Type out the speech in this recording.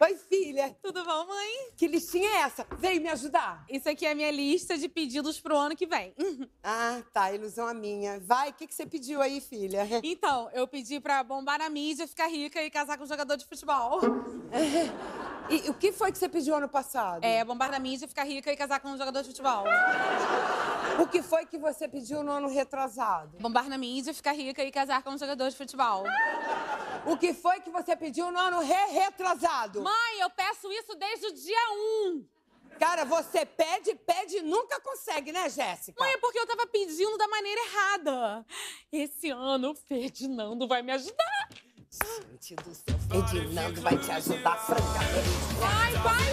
Oi, filha. Tudo bom, mãe? Que listinha é essa? Vem me ajudar. Isso aqui é a minha lista de pedidos pro ano que vem. ah, tá. Ilusão a minha. Vai, o que, que você pediu aí, filha? Então, eu pedi pra bombar na mídia, ficar rica e casar com um jogador de futebol. e o que foi que você pediu ano passado? É, bombar na mídia, ficar rica e casar com um jogador de futebol. O que foi que você pediu no ano retrasado? Bombar na mídia, ficar rica e casar com um jogador de futebol. O que foi que você pediu no ano re-retrasado? Mãe, eu peço isso desde o dia 1. Um. Cara, você pede, pede e nunca consegue, né, Jéssica? Mãe, é porque eu tava pedindo da maneira errada. Esse ano o Ferdinando vai me ajudar. Gente do céu, Ferdinando vai te ajudar francamente. Vai, vai!